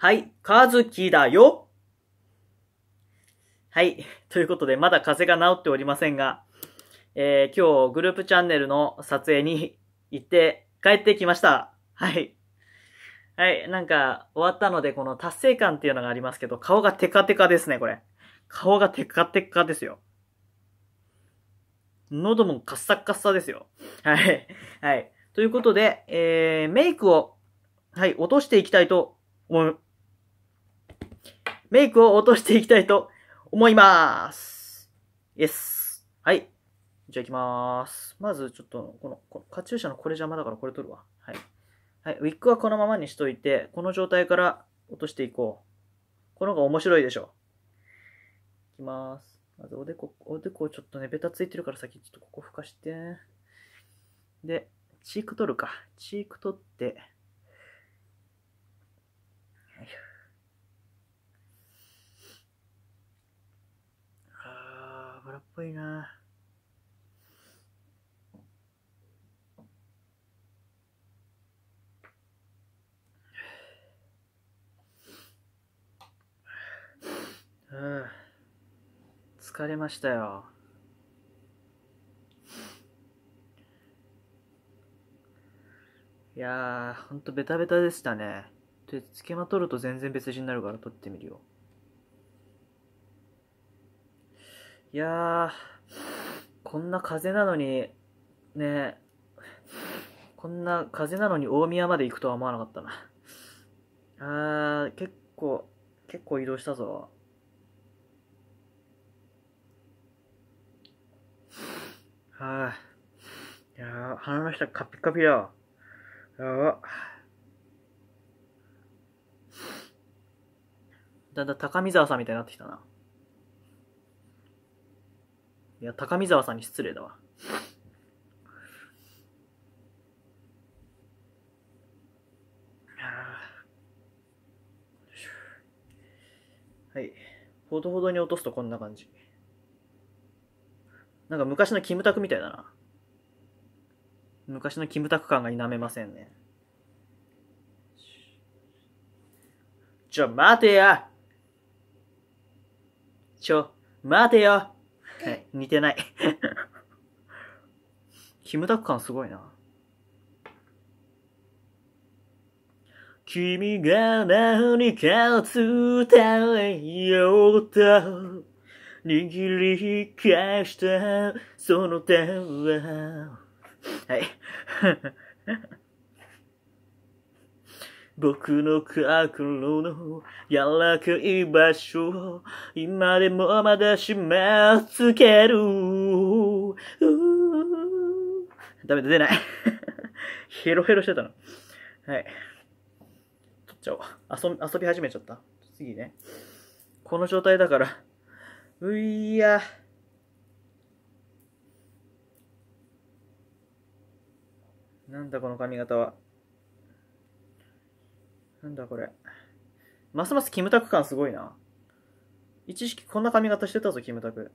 はい、かずきだよ。はい。ということで、まだ風邪が治っておりませんが、えー、今日グループチャンネルの撮影に行って帰ってきました。はい。はい。なんか、終わったので、この達成感っていうのがありますけど、顔がテカテカですね、これ。顔がテカテカですよ。喉もカッサカッサですよ。はい。はい。ということで、えー、メイクを、はい、落としていきたいと思います。メイクを落としていきたいと思います。イエス。はい。じゃあ行きまーす。まずちょっと、この、このカチューシャのこれ邪魔だからこれ取るわ。はい。はい。ウィッグはこのままにしといて、この状態から落としていこう。この方が面白いでしょ。いきます。まずおでこ、おでこちょっとね、ベタついてるから先ちょっとここふかして。で、チーク取るか。チーク取って。っぽいなうん疲れましたよいやーほんとベタベタでしたねでつけまとると全然別人になるから取ってみるよいやこんな風なのに、ねこんな風なのに大宮まで行くとは思わなかったな。あー、結構、結構移動したぞ。はあ。いや鼻の下カピカピだわ。やば。だんだん高見沢さんみたいになってきたな。いや、高見沢さんに失礼だわ。はい。ほどほどに落とすとこんな感じ。なんか昔のキムタクみたいだな。昔のキムタク感が否めませんね。ちょ、待てやちょ、待てよはい、似てないキムタク感すごいな。君が何か伝えようと握り返したその手ははい僕の心の柔らかい場所を今でもまだ締め付ける。ダメだ、出ない。ヘロヘロしてたの。はい。撮っちゃおう。遊遊び始めちゃった。次ね。この状態だから。ういや。なんだこの髪型は。なんだこれ。ますますキムタク感すごいな。一時期こんな髪型してたぞ、キムタク。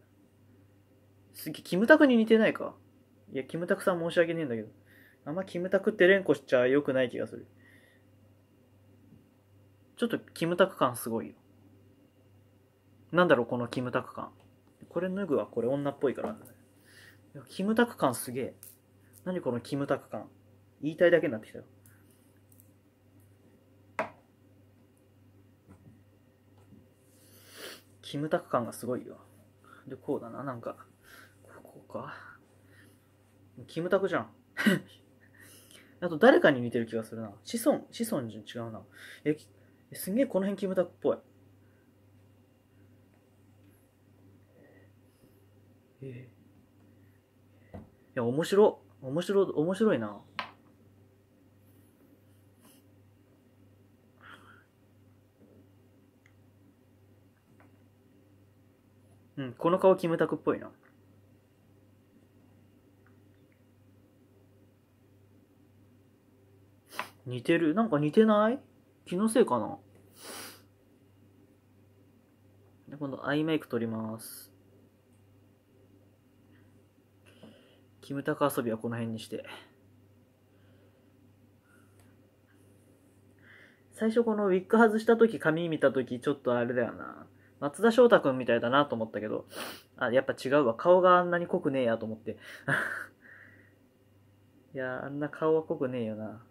すげえ、キムタクに似てないか。いや、キムタクさん申し訳ねえんだけど。あんまキムタクって連呼しちゃ良くない気がする。ちょっとキムタク感すごいよ。なんだろう、このキムタク感。これ脱ぐわ、これ女っぽいから。キムタク感すげえ。何このキムタク感。言いたいだけになってきたよ。キムタク感がすごいよ。で、こうだな、なんか、ここか。キムタクじゃん。あと、誰かに似てる気がするな。子孫、子孫じ違うな。え、すげえこの辺キムタクっぽい。えいや、面白、面白、面白いな。うん、この顔キムタクっぽいな。似てる。なんか似てない気のせいかな今度アイメイク取ります。キムタク遊びはこの辺にして。最初このウィッグ外した時髪見た時ちょっとあれだよな。松田翔太君みたいだなと思ったけど、あ、やっぱ違うわ。顔があんなに濃くねえやと思って。いやあんな顔は濃くねえよな。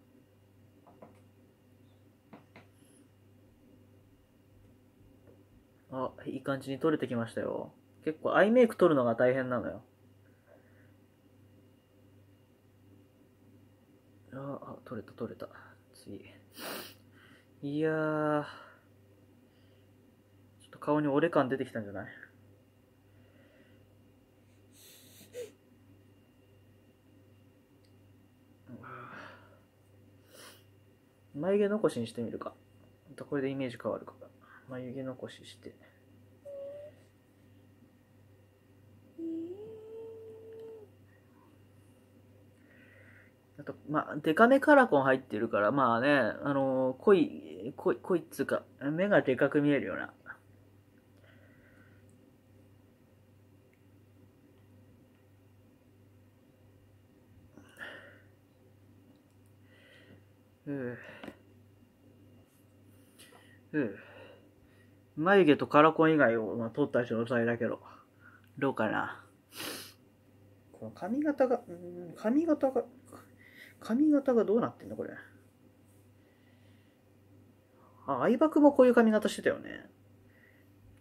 あ、いい感じに撮れてきましたよ。結構アイメイク撮るのが大変なのよ。あ、あ撮れた撮れた。次。いやー。顔に俺感出てきたんじゃない眉毛残しにしてみるか。これでイメージ変わるか眉毛残しして。あと、まあ、デカめカラコン入ってるから、まあね、あのー、濃い、濃い、濃いっつうか、目がでかく見えるようなん。う眉毛とカラコン以外を、まあ、取った状態だけど、どうかな。この髪型が、うん、髪型が、髪型がどうなってんのこれ。あ、相葉くんもこういう髪型してたよね。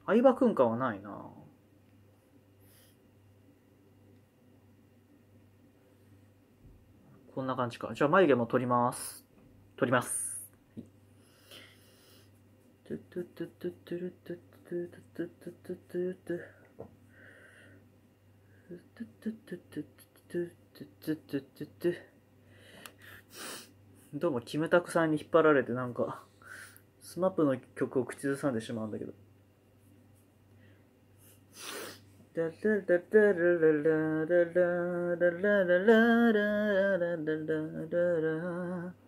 相葉くん感はないなこんな感じか。じゃあ眉毛も取ります。撮ります。どうも、キムタクさんに引っ張られてなんか、スマップの曲を口ずさんでしまうんだけど。ダダダダララララララララララララララ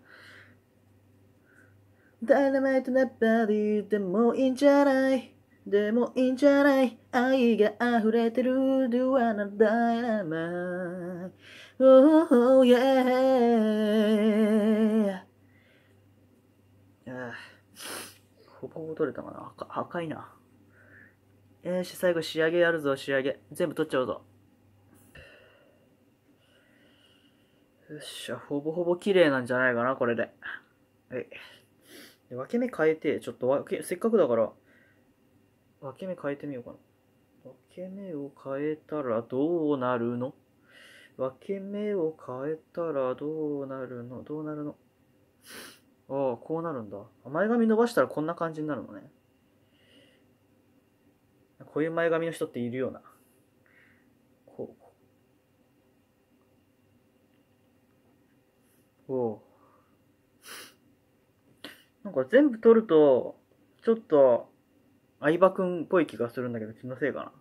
ダイナマイトなバディでもいいんじゃないでもいいんじゃない愛が溢れてる Do I not dynamite Oh yeah あほぼほぼ取れたかな赤いなよし最後仕上げやるぞ仕上げ全部取っちゃうぞよっしゃほぼほぼ綺麗なんじゃないかなこれではい分け目変えて、ちょっと分け、せっかくだから、分け目変えてみようかな。分け目を変えたらどうなるの分け目を変えたらどうなるのどうなるのああ、こうなるんだ。前髪伸ばしたらこんな感じになるのね。こういう前髪の人っているような。こう。おう。これ全部取ると、ちょっと、相葉くんっぽい気がするんだけど、気のせいか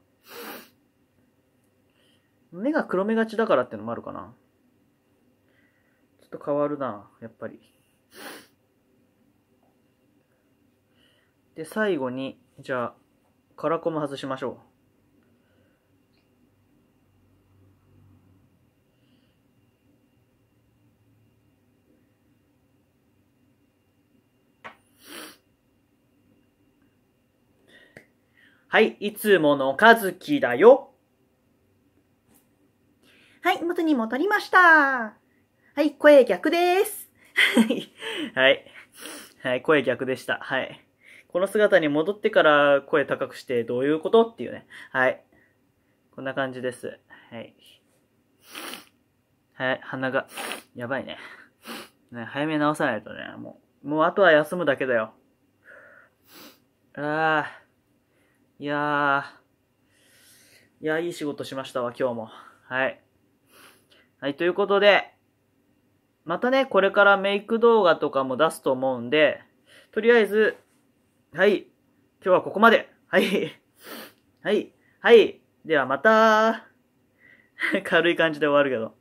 な。目が黒目がちだからってのもあるかな。ちょっと変わるな、やっぱり。で、最後に、じゃあ、カラコも外しましょう。はい、いつものかずきだよ。はい、元に戻りました。はい、声逆です。はい。はい、声逆でした。はい。この姿に戻ってから声高くしてどういうことっていうね。はい。こんな感じです。はい。はい、鼻が、やばいね。ね、早め直さないとね、もう、もうあとは休むだけだよ。ああ。いやー、いや、いい仕事しましたわ、今日も。はい。はい、ということで、またね、これからメイク動画とかも出すと思うんで、とりあえず、はい、今日はここまで。はい。はい。はい。ではまた、軽い感じで終わるけど。